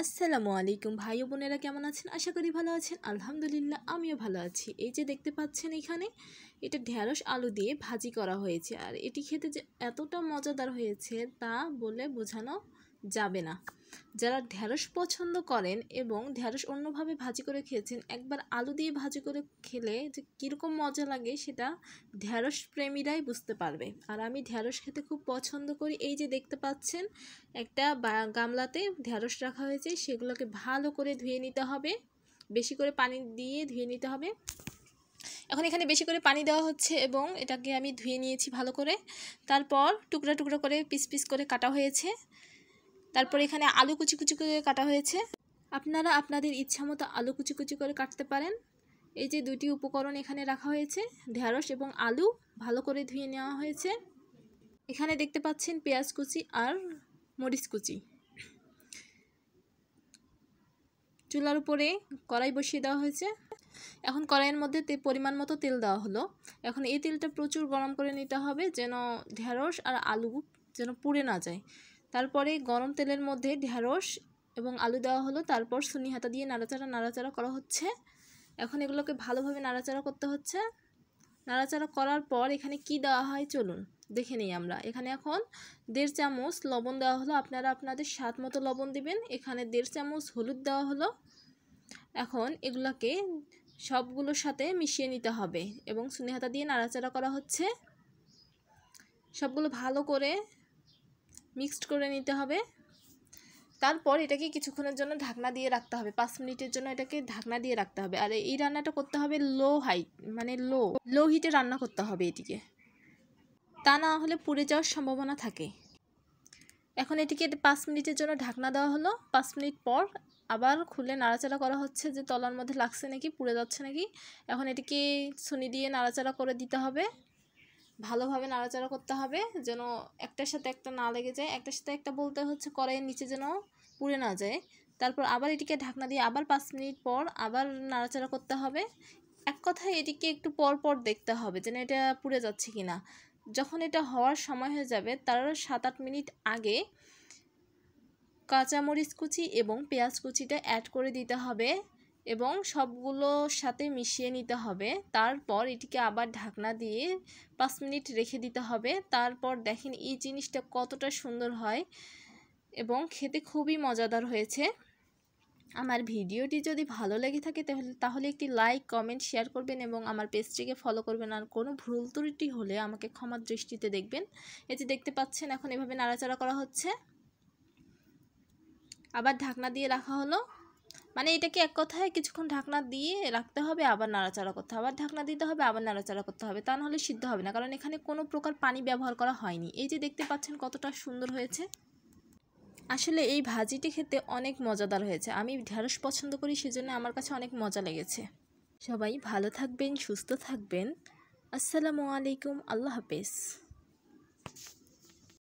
আসসালামু আলাইকুম ভাই বোনেরা কেমন আছেন আশা করি ভালো আছেন আলহামদুলিল্লাহ আমিও ভালো আছি এই যে দেখতে পাচ্ছেন এখানে এটা ঢ্যাঁড়স আলু দিয়ে ভাজি করা হয়েছে আর এটি খেতে যে এতটা মজাদার হয়েছে তা বলে বোঝানো যাবে না যারা ঢ্যাঁড়স পছন্দ করেন এবং ঢ্যাঁড়স অন্যভাবে ভাজি করে খেয়েছেন একবার আলু দিয়ে ভাজি করে খেলে যে কীরকম মজা লাগে সেটা ঢ্যাঁড়স প্রেমীরাই বুঝতে পারবে আর আমি ঢ্যাঁড়স খেতে খুব পছন্দ করি এই যে দেখতে পাচ্ছেন একটা গামলাতে ঢ্যাঁড়স রাখা হয়েছে সেগুলোকে ভালো করে ধুয়ে নিতে হবে বেশি করে পানি দিয়ে ধুয়ে নিতে হবে এখন এখানে বেশি করে পানি দেওয়া হচ্ছে এবং এটাকে আমি ধুয়ে নিয়েছি ভালো করে তারপর টুকরা টুকরা করে পিস পিস করে কাটা হয়েছে তারপর এখানে আলু কুচি কুচি করে কাটা হয়েছে আপনারা আপনাদের ইচ্ছা মতো আলু কুচি কুচি করে কাটতে পারেন এই যে দুটি উপকরণ এখানে রাখা হয়েছে ঢেঁড়স এবং আলু ভালো করে ধুয়ে নেওয়া হয়েছে এখানে দেখতে পাচ্ছেন পেঁয়াজ কুচি আর মরিচ কুচি চুলার উপরে কড়াই বসিয়ে দেওয়া হয়েছে এখন কড়াইয়ের মধ্যে পরিমাণ মতো তেল দেওয়া হলো এখন এই তেলটা প্রচুর গরম করে নিতে হবে যেন ঢ্যাঁড়স আর আলু যেন পুড়ে না যায় তারপরে গরম তেলের মধ্যে ঢ্যাঁড়স এবং আলু দেওয়া হলো তারপর সুনি হাতা দিয়ে নাড়াচাড়া নাড়াচাড়া করা হচ্ছে এখন এগুলোকে ভালোভাবে নাড়াচাড়া করতে হচ্ছে নাড়াচাড়া করার পর এখানে কি দেওয়া হয় চলুন দেখে নিই আমরা এখানে এখন দেড় চামচ লবণ দেওয়া হলো আপনারা আপনাদের স্বাদ মতো লবণ দিবেন এখানে দেড় চামচ হলুদ দেওয়া হলো এখন এগুলাকে সবগুলোর সাথে মিশিয়ে নিতে হবে এবং সুনেহাতা দিয়ে নাড়াচাড়া করা হচ্ছে সবগুলো ভালো করে মিক্সড করে নিতে হবে তারপর এটাকে কিছুক্ষণের জন্য ঢাকনা দিয়ে রাখতে হবে পাঁচ মিনিটের জন্য এটাকে ঢাকনা দিয়ে রাখতে হবে আর এই রান্নাটা করতে হবে লো হাইট মানে লো লো হিটে রান্না করতে হবে এটিকে তা না হলে পুড়ে যাওয়ার সম্ভাবনা থাকে এখন এটিকে পাঁচ মিনিটের জন্য ঢাকনা দেওয়া হলো পাঁচ মিনিট পর আবার খুলে নাড়াচাড়া করা হচ্ছে যে তলার মধ্যে লাগছে নাকি পুড়ে যাচ্ছে নাকি এখন এটিকে শুনি দিয়ে নাড়াচাড়া করে দিতে হবে ভালোভাবে নাড়াচাড়া করতে হবে যেন একটার সাথে একটা না লেগে যায় একটার সাথে একটা বলতে হচ্ছে কড়াইয়ের নিচে যেন পুড়ে না যায় তারপর আবার এটিকে ঢাকনা দিয়ে আবার পাঁচ মিনিট পর আবার নাড়াচাড়া করতে হবে এক কথায় এটিকে একটু পর পর দেখতে হবে যেন এটা পুড়ে যাচ্ছে কি না যখন এটা হওয়ার সময় হয়ে যাবে তার সাত আট মিনিট আগে কাঁচামরিচ কুচি এবং পেঁয়াজ কুচিটা অ্যাড করে দিতে হবে এবং সবগুলোর সাথে মিশিয়ে নিতে হবে তারপর এটিকে আবার ঢাকনা দিয়ে পাঁচ মিনিট রেখে দিতে হবে তারপর দেখেন এই জিনিসটা কতটা সুন্দর হয় এবং খেতে খুবই মজাদার হয়েছে আমার ভিডিওটি যদি ভালো লেগে থাকে তাহলে তাহলে একটি লাইক কমেন্ট শেয়ার করবেন এবং আমার পেজটিকে ফলো করবেন আর কোনো ভুল ত্রুটি হলে আমাকে ক্ষমার দৃষ্টিতে দেখবেন এটি দেখতে পাচ্ছেন এখন এভাবে নাড়াচাড়া করা হচ্ছে আবার ঢাকনা দিয়ে রাখা হলো মানে এটাকে এক কথায় কিছুক্ষণ ঢাকনা দিয়ে রাখতে হবে আবার নাড়াচাড়া করতে হবে আবার ঢাকনা দিতে হবে আবার নাড়াচাড়া করতে হবে তা নাহলে সিদ্ধ হবে না কারণ এখানে কোনো প্রকার পানি ব্যবহার করা হয়নি এই যে দেখতে পাচ্ছেন কতটা সুন্দর হয়েছে আসলে এই ভাজিটি খেতে অনেক মজাদার হয়েছে আমি ঢেঁড়স পছন্দ করি সেজন্য আমার কাছে অনেক মজা লেগেছে সবাই ভালো থাকবেন সুস্থ থাকবেন আসসালামু আলাইকুম আল্লাহ হাফেজ